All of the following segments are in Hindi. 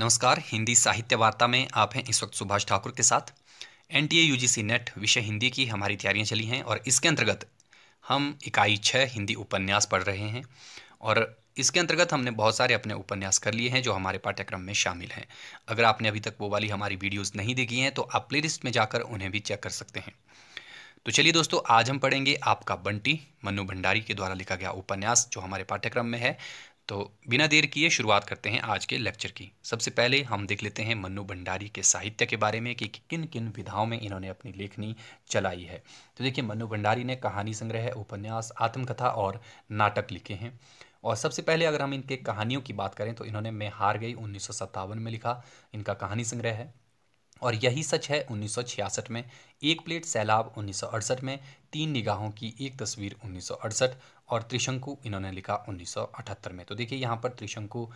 नमस्कार हिंदी साहित्य वार्ता में आप हैं इस वक्त सुभाष ठाकुर के साथ N T A UGC NET विषय हिंदी की हमारी तैयारियां चली हैं और इसके अंतर्गत हम इकाई छः हिंदी उपन्यास पढ़ रहे हैं और इसके अंतर्गत हमने बहुत सारे अपने उपन्यास कर लिए हैं जो हमारे पाठ्यक्रम में शामिल हैं अगर आपने अभी तक वो वाली हमारी वीडियोज़ नहीं देखी हैं तो आप प्ले में जाकर उन्हें भी चेक कर सकते हैं तो चलिए दोस्तों आज हम पढ़ेंगे आपका बंटी मनु भंडारी के द्वारा लिखा गया उपन्यास जो हमारे पाठ्यक्रम में है तो बिना देर किए शुरुआत करते हैं आज के लेक्चर की सबसे पहले हम देख लेते हैं मन्नू भंडारी के साहित्य के बारे में कि किन किन विधाओं में इन्होंने अपनी लेखनी चलाई है तो देखिए मन्नू भंडारी ने कहानी संग्रह उपन्यास आत्मकथा और नाटक लिखे हैं और सबसे पहले अगर हम इनके कहानियों की बात करें तो इन्होंने मैं हार गई उन्नीस में लिखा इनका कहानी संग्रह है और यही सच है 1966 में एक प्लेट सैलाब 1968 में तीन निगाहों की एक तस्वीर 1968 और त्रिशंकु इन्होंने लिखा 1978 में तो देखिए यहाँ पर त्रिशंकु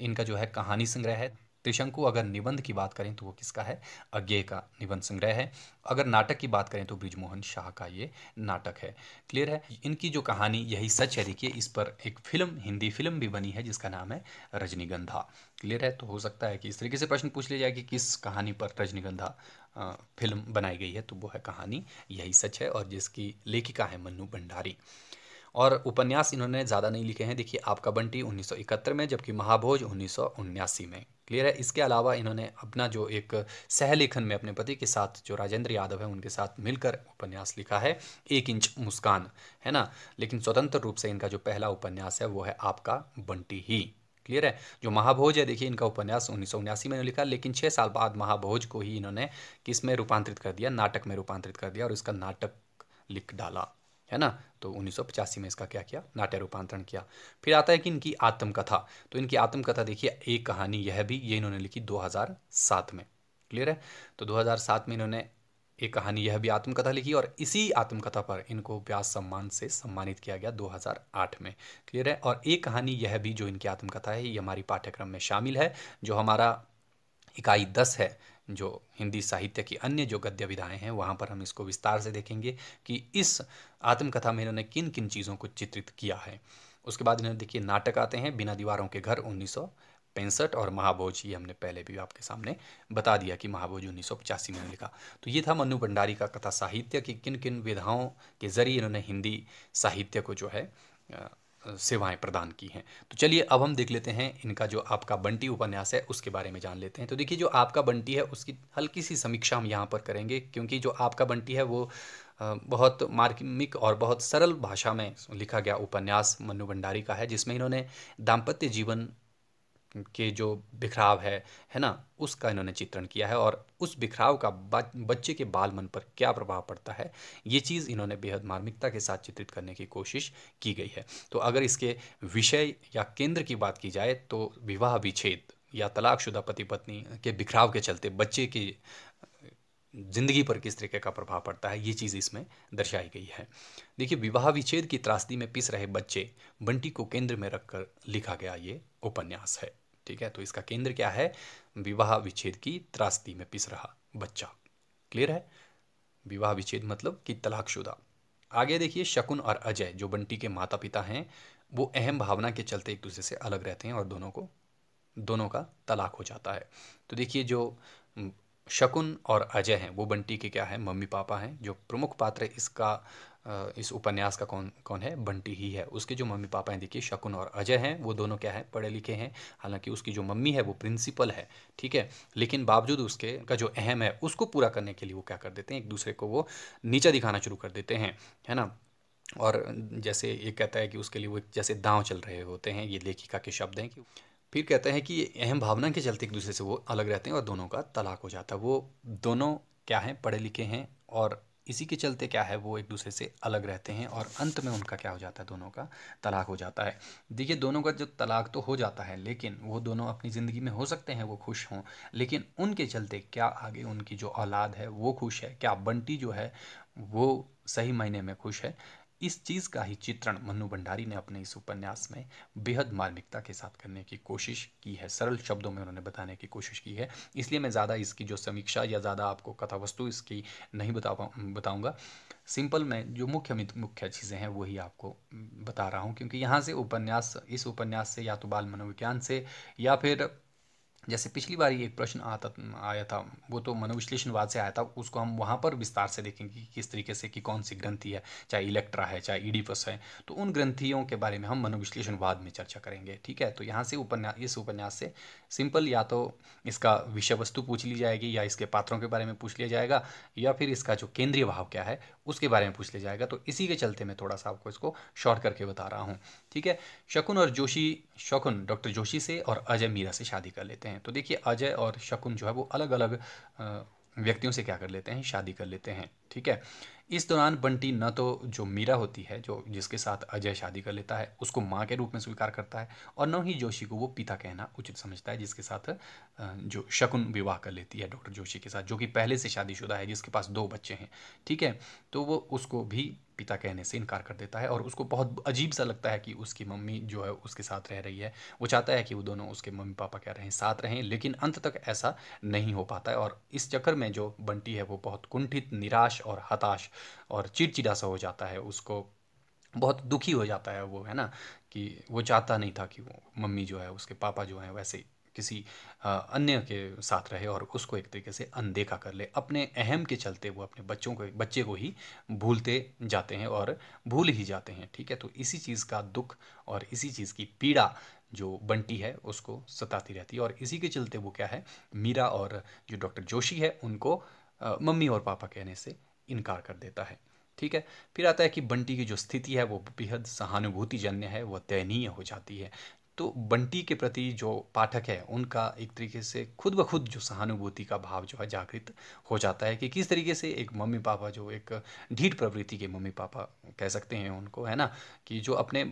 इनका जो है कहानी संग्रह है त्रिशंकु शंकु अगर निबंध की बात करें तो वो किसका है अज्ञे का निबंध संग्रह है अगर नाटक की बात करें तो ब्रिजमोहन शाह का ये नाटक है क्लियर है इनकी जो कहानी यही सच है देखिए इस पर एक फिल्म हिंदी फिल्म भी बनी है जिसका नाम है रजनीगंधा क्लियर है तो हो सकता है कि इस तरीके से प्रश्न पूछ लिया जाए कि किस कहानी पर रजनीगंधा फिल्म बनाई गई है तो वो है कहानी यही सच है और जिसकी लेखिका है मन्नू भंडारी और उपन्यास इन्होंने ज़्यादा नहीं लिखे हैं देखिए आपका बंटी उन्नीस में जबकि महाभोज उन्नीस में क्लियर है इसके अलावा इन्होंने अपना जो एक सहलेखन में अपने पति के साथ जो राजेंद्र यादव है उनके साथ मिलकर उपन्यास लिखा है एक इंच मुस्कान है ना लेकिन स्वतंत्र रूप से इनका जो पहला उपन्यास है वो है आपका बंटी ही क्लियर है जो महाभोज है देखिए इनका उपन्यास उन्नीस में लिखा लेकिन छः साल बाद महाभोज को ही इन्होंने किस में रूपांतरित कर दिया नाटक में रूपांतरित कर दिया और इसका नाटक लिख डाला है ना तो उन्नीस में इसका क्या किया नाट्य रूपांतरण किया फिर आता है कि इनकी आत्मकथा तो इनकी आत्मकथा देखिए एक कहानी यह भी ये इन्होंने लिखी 2007 में क्लियर है तो 2007 में इन्होंने एक कहानी यह भी आत्मकथा लिखी और इसी आत्मकथा पर इनको व्यास सम्मान से सम्मानित किया गया 2008 में क्लियर है और एक कहानी यह भी जो इनकी आत्मकथा है ये हमारी पाठ्यक्रम में शामिल है जो हमारा इकाई दस है जो हिंदी साहित्य की अन्य जो गद्य विधाएँ हैं वहाँ पर हम इसको विस्तार से देखेंगे कि इस आत्मकथा में इन्होंने किन किन चीज़ों को चित्रित किया है उसके बाद इन्होंने देखिए नाटक आते हैं बिना दीवारों के घर उन्नीस पैंसठ और महाभोज ये हमने पहले भी आपके सामने बता दिया कि महाभोज उन्नीस में लिखा तो ये था मनु भंडारी का कथा साहित्य कि किन किन विधाओं के जरिए इन्होंने हिंदी साहित्य को जो है सेवाएं प्रदान की हैं तो चलिए अब हम देख लेते हैं इनका जो आपका बंटी उपन्यास है उसके बारे में जान लेते हैं तो देखिए जो आपका बंटी है उसकी हल्की सी समीक्षा हम यहाँ पर करेंगे क्योंकि जो आपका बंटी है वो बहुत मार्मिक और बहुत सरल भाषा में लिखा गया उपन्यास मनु भंडारी का है जिसमें इन्होंने दाम्पत्य जीवन के जो बिखराव है है ना उसका इन्होंने चित्रण किया है और उस बिखराव का बच्चे के बाल मन पर क्या प्रभाव पड़ता है ये चीज़ इन्होंने बेहद मार्मिकता के साथ चित्रित करने की कोशिश की गई है तो अगर इसके विषय या केंद्र की बात की जाए तो विवाह विच्छेद या तलाकशुदा पति पत्नी के बिखराव के चलते बच्चे की जिंदगी पर किस तरीके का प्रभाव पड़ता है ये चीज़ इसमें दर्शाई गई है देखिए विवाह विच्छेद की त्रासदी में पिस रहे बच्चे बंटी को केंद्र में रखकर लिखा गया ये उपन्यास है ठीक है तो इसका केंद्र क्या है विवाह विच्छेद की त्रास्ती में पिस रहा बच्चा क्लियर है विवाह विच्छेद मतलब कि तलाकशुदा आगे देखिए शकुन और अजय जो बंटी के माता पिता हैं वो अहम भावना के चलते एक दूसरे से अलग रहते हैं और दोनों को दोनों का तलाक हो जाता है तो देखिए जो शकुन और अजय हैं वो बंटी के क्या है मम्मी पापा हैं जो प्रमुख पात्र इसका इस उपन्यास का कौन कौन है बंटी ही है उसके जो मम्मी पापा हैं देखिए शकुन और अजय हैं वो दोनों क्या है पढ़े लिखे हैं हालांकि उसकी जो मम्मी है वो प्रिंसिपल है ठीक है लेकिन बावजूद उसके का जो अहम है उसको पूरा करने के लिए वो क्या कर देते हैं एक दूसरे को वो नीचा दिखाना शुरू कर देते हैं है ना और जैसे ये कहता है कि उसके लिए वो जैसे दाँव चल रहे होते हैं ये लेखिका के शब्द हैं कि फिर कहते हैं कि अहम भावना के चलते एक दूसरे से वो अलग रहते हैं और दोनों का तलाक हो जाता है वो दोनों क्या हैं पढ़े लिखे हैं और इसी के चलते क्या है वो एक दूसरे से अलग रहते हैं और अंत में उनका क्या हो जाता है दोनों का तलाक हो जाता है देखिए दोनों का जो तलाक तो हो जाता है लेकिन वो दोनों अपनी ज़िंदगी में हो सकते हैं वो खुश हों लेकिन उनके चलते क्या आगे उनकी जो औलाद है वो खुश है क्या बंटी जो है वो सही महीने में खुश है इस चीज़ का ही चित्रण मन्नू भंडारी ने अपने इस उपन्यास में बेहद मार्मिकता के साथ करने की कोशिश की है सरल शब्दों में उन्होंने बताने की कोशिश की है इसलिए मैं ज़्यादा इसकी जो समीक्षा या ज़्यादा आपको कथा वस्तु इसकी नहीं बता बताऊँगा सिंपल में जो मुख्य मुख्य चीज़ें हैं वही आपको बता रहा हूँ क्योंकि यहाँ से उपन्यास इस उपन्यास से या तो बाल मनोविज्ञान से या फिर जैसे पिछली बार ये एक प्रश्न आता आया था वो तो मनोविश्लेषणवाद से आया था उसको हम वहाँ पर विस्तार से देखेंगे कि किस तरीके से कि कौन सी ग्रंथि है चाहे इलेक्ट्रा है चाहे ईडीपस है तो उन ग्रंथियों के बारे में हम मनोविश्लेषणवाद में चर्चा करेंगे ठीक है तो यहाँ से उपन्यास इस उपन्यास से सिंपल या तो इसका विषय वस्तु पूछ ली जाएगी या इसके पात्रों के बारे में पूछ लिया जाएगा या फिर इसका जो केंद्रीय भाव क्या है उसके बारे में पूछ लिया जाएगा तो इसी के चलते मैं थोड़ा सा आपको इसको शॉर्ट करके बता रहा हूँ ठीक है शकुन और जोशी शकुन डॉक्टर जोशी से और अजय मीरा से शादी कर लेते हैं हैं तो देखिए अजय और शकुन जो है वो अलग अलग व्यक्तियों से क्या कर लेते हैं शादी कर लेते हैं ठीक है इस दौरान बंटी न तो जो मीरा होती है जो जिसके साथ अजय शादी कर लेता है उसको माँ के रूप में स्वीकार करता है और न ही जोशी को वो पिता कहना उचित समझता है जिसके साथ जो शकुन विवाह कर लेती है डॉक्टर जोशी के साथ जो कि पहले से शादीशुदा है जिसके पास दो बच्चे हैं ठीक है तो वो उसको भी पिता कहने से इनकार कर देता है और उसको बहुत अजीब सा लगता है कि उसकी मम्मी जो है उसके साथ रह रही है वो चाहता है कि वो दोनों उसके मम्मी पापा क्या रहें साथ रहें लेकिन अंत तक ऐसा नहीं हो पाता है और इस चक्कर में जो बंटी है वो बहुत कुंठित निराश और हताश और चिड़चिड़ा सा हो जाता है उसको बहुत दुखी हो जाता है वो है ना कि वो चाहता नहीं था कि वो मम्मी जो है उसके पापा जो हैं वैसे किसी अन्य के साथ रहे और उसको एक तरीके से अनदेखा कर ले अपने अहम के चलते वो अपने बच्चों को बच्चे को ही भूलते जाते हैं और भूल ही जाते हैं ठीक है तो इसी चीज़ का दुख और इसी चीज़ की पीड़ा जो बंटी है उसको सताती रहती है और इसी के चलते वो क्या है मीरा और जो डॉक्टर जोशी है उनको मम्मी और पापा कहने से इनकार कर देता है ठीक है फिर आता है कि बंटी की जो स्थिति है वो बेहद सहानुभूतिजन्य है वह दयनीय हो जाती है तो बंटी के प्रति जो पाठक है उनका एक तरीके से खुद ब खुद जो सहानुभूति का भाव जो है जागृत हो जाता है कि किस तरीके से एक मम्मी पापा जो एक ढीठ प्रवृत्ति के मम्मी पापा कह सकते हैं उनको है ना कि जो अपने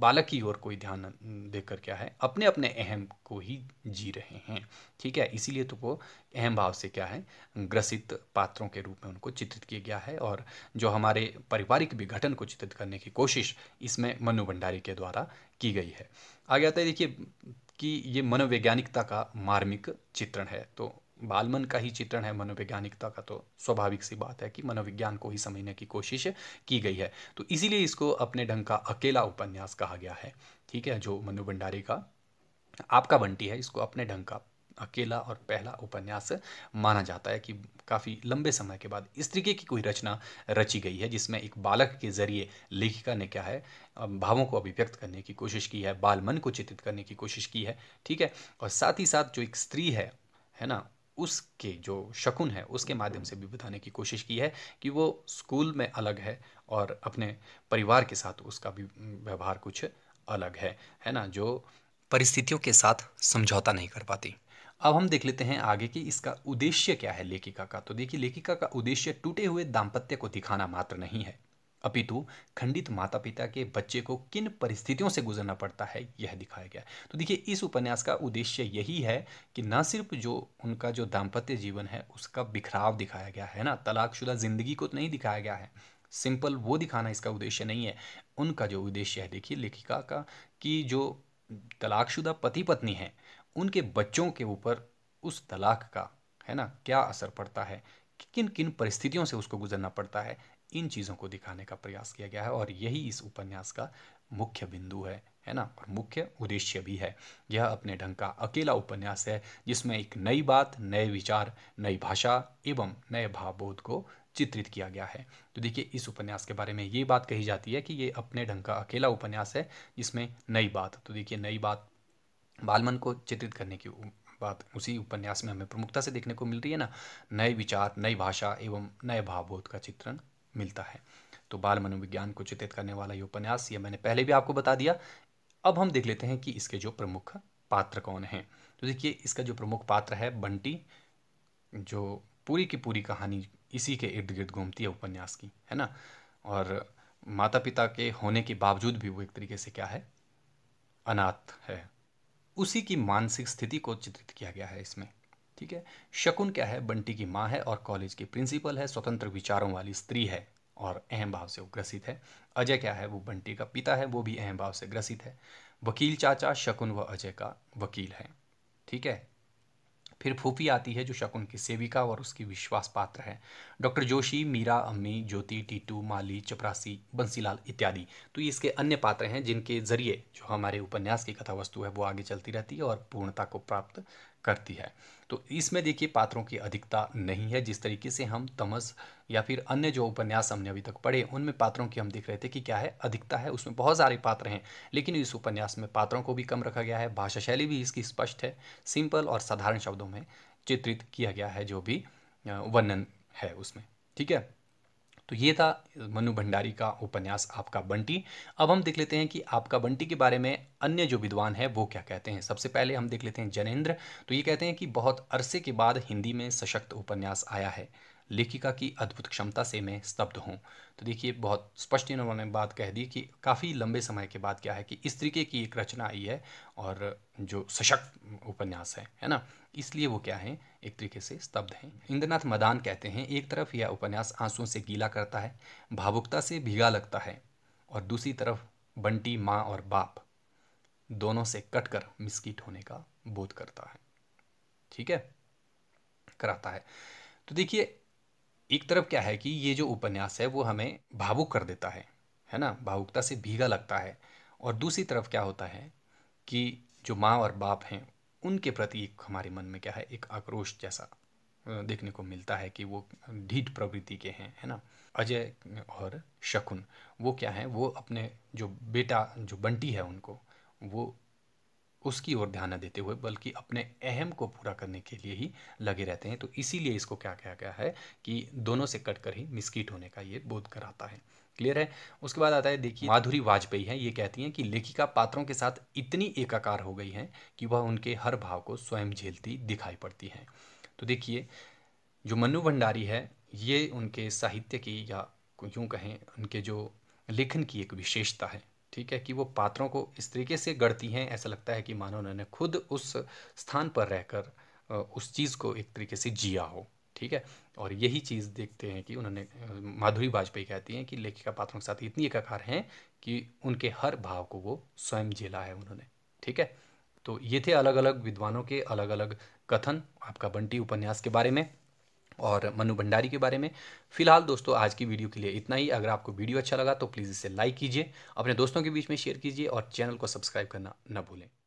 बालक की ओर कोई ध्यान देकर क्या है अपने अपने अहम को ही जी रहे हैं ठीक है इसीलिए तो वो अहम भाव से क्या है ग्रसित पात्रों के रूप में उनको चित्रित किया गया है और जो हमारे पारिवारिक विघटन को चित्रित करने की कोशिश इसमें मनु भंडारी के द्वारा की गई है आगे आता है देखिए कि ये मनोवैज्ञानिकता का मार्मिक चित्रण है तो बालमन का ही चित्रण है मनोवैज्ञानिकता का तो स्वाभाविक सी बात है कि मनोविज्ञान को ही समझने की कोशिश की गई है तो इसीलिए इसको अपने ढंग का अकेला उपन्यास कहा गया है ठीक है जो मनु भंडारी का आपका बंटी है इसको अपने ढंग का अकेला और पहला उपन्यास माना जाता है कि काफ़ी लंबे समय के बाद इस तरीके की कोई रचना रची गई है जिसमें एक बालक के जरिए लेखिका ने क्या है भावों को अभिव्यक्त करने की कोशिश की है बाल मन को चित्रित करने की कोशिश की है ठीक है और साथ ही साथ जो एक स्त्री है है ना उसके जो शकुन है उसके माध्यम से भी बताने की कोशिश की है कि वो स्कूल में अलग है और अपने परिवार के साथ उसका भी व्यवहार कुछ अलग है है ना जो परिस्थितियों के साथ समझौता नहीं कर पाती अब हम देख लेते हैं आगे कि इसका उद्देश्य क्या है लेखिका का तो देखिए लेखिका का उद्देश्य टूटे हुए दाम्पत्य को दिखाना मात्र नहीं है अपितु खंडित माता पिता के बच्चे को किन परिस्थितियों से गुजरना पड़ता है यह दिखाया गया तो देखिए इस उपन्यास का उद्देश्य यही है कि न सिर्फ जो उनका जो दाम्पत्य जीवन है उसका बिखराव दिखाया गया है ना तलाकशुदा जिंदगी को तो नहीं दिखाया गया है सिंपल वो दिखाना इसका उद्देश्य नहीं है उनका जो उद्देश्य है देखिए लेखिका का कि जो तलाकशुदा पति पत्नी है उनके बच्चों के ऊपर उस तलाक का है ना क्या असर पड़ता है किन किन परिस्थितियों से उसको गुजरना पड़ता है इन चीज़ों को दिखाने का प्रयास किया गया है और यही इस उपन्यास का मुख्य बिंदु है है ना और मुख्य उद्देश्य भी है यह अपने ढंग का अकेला उपन्यास है जिसमें एक नई बात नए विचार नई भाषा एवं नए भावबोध को चित्रित किया गया है तो देखिए इस उपन्यास के बारे में ये बात कही जाती है कि ये अपने ढंग का अकेला उपन्यास है जिसमें नई बात तो देखिए नई बात बालमन को चित्रित करने की बात उसी उपन्यास में हमें प्रमुखता से देखने को मिल रही है ना नए विचार नई भाषा एवं नए भावबोध का चित्रण मिलता है तो बाल मनोविज्ञान को चित्रित करने वाला ये उपन्यास ये मैंने पहले भी आपको बता दिया अब हम देख लेते हैं कि इसके जो प्रमुख पात्र कौन हैं तो देखिए इसका जो प्रमुख पात्र है बंटी जो पूरी की पूरी कहानी इसी के इर्द गिर्द घूमती है उपन्यास की है ना और माता पिता के होने के बावजूद भी वो एक तरीके से क्या है अनाथ है उसी की मानसिक स्थिति को चित्रित किया गया है इसमें ठीक है शकुन क्या है बंटी की माँ है और कॉलेज की प्रिंसिपल है स्वतंत्र विचारों वाली स्त्री है और अहम भाव से वो ग्रसित है अजय क्या है वो बंटी का पिता है वो भी अहम भाव से ग्रसित है वकील चाचा शकुन व अजय का वकील है ठीक है फिर फूफी आती है जो शकुन की सेविका और उसकी विश्वास पात्र है डॉक्टर जोशी मीरा अम्मी ज्योति टीटू माली चपरासी बंसीलाल इत्यादि तो ये इसके अन्य पात्र हैं जिनके जरिए जो हमारे उपन्यास की कथा वस्तु है वो आगे चलती रहती है और पूर्णता को प्राप्त करती है तो इसमें देखिए पात्रों की अधिकता नहीं है जिस तरीके से हम तमस या फिर अन्य जो उपन्यास हमने अभी तक पढ़े उनमें पात्रों की हम देख रहे थे कि क्या है अधिकता है उसमें बहुत सारे पात्र हैं लेकिन इस उपन्यास में पात्रों को भी कम रखा गया है भाषा शैली भी इसकी स्पष्ट है सिंपल और साधारण शब्दों में चित्रित किया गया है जो भी वर्णन है उसमें ठीक है तो ये था मनु भंडारी का उपन्यास आपका बंटी अब हम देख लेते हैं कि आपका बंटी के बारे में अन्य जो विद्वान है वो क्या कहते हैं सबसे पहले हम देख लेते हैं जनेन्द्र तो ये कहते हैं कि बहुत अरसे के बाद हिंदी में सशक्त उपन्यास आया है लेखिका की अद्भुत क्षमता से मैं स्तब्ध हूँ तो देखिए बहुत स्पष्ट इन्होंने बात कह दी कि काफ़ी लंबे समय के बाद क्या है कि इस तरीके की एक रचना आई है और जो सशक्त उपन्यास है है ना इसलिए वो क्या है एक तरीके से स्तब्ध हैं इंद्रनाथ मदान कहते हैं एक तरफ यह उपन्यास आंसुओं से गीला करता है भावुकता से भीगा लगता है और दूसरी तरफ बंटी माँ और बाप दोनों से कटकर मिसकिट होने का बोध करता है ठीक है कराता है तो देखिए एक तरफ क्या है कि ये जो उपन्यास है वो हमें भावुक कर देता है है ना भावुकता से भीगा लगता है और दूसरी तरफ क्या होता है कि जो माँ और बाप हैं उनके प्रति एक हमारे मन में क्या है एक आक्रोश जैसा देखने को मिलता है कि वो ढीठ प्रवृत्ति के हैं है ना अजय और शकुन वो क्या है वो अपने जो बेटा जो बंटी है उनको वो उसकी ओर ध्यान न देते हुए बल्कि अपने अहम को पूरा करने के लिए ही लगे रहते हैं तो इसीलिए इसको क्या कहा गया है कि दोनों से कट कर ही मिस्किट होने का ये बोध कराता है क्लियर है उसके बाद आता है देखिए माधुरी वाजपेयी है ये कहती हैं कि लेखिका पात्रों के साथ इतनी एकाकार हो गई हैं कि वह उनके हर भाव को स्वयं झेलती दिखाई पड़ती हैं तो देखिए जो मनु भंडारी है ये उनके साहित्य की या यूँ कहें उनके जो लेखन की एक विशेषता है ठीक है कि वो पात्रों को इस तरीके से गढ़ती हैं ऐसा लगता है कि मानो उन्होंने खुद उस स्थान पर रहकर उस चीज़ को एक तरीके से जिया हो ठीक है और यही चीज़ देखते हैं कि उन्होंने माधुरी वाजपेयी कहती हैं कि लेखिका पात्रों के साथ इतनी एकाकार हैं कि उनके हर भाव को वो स्वयं झेला है उन्होंने ठीक है तो ये थे अलग अलग विद्वानों के अलग अलग कथन आपका बंटी उपन्यास के बारे में और मनु भंडारी के बारे में फिलहाल दोस्तों आज की वीडियो के लिए इतना ही अगर आपको वीडियो अच्छा लगा तो प्लीज़ इसे लाइक कीजिए अपने दोस्तों के बीच में शेयर कीजिए और चैनल को सब्सक्राइब करना न भूलें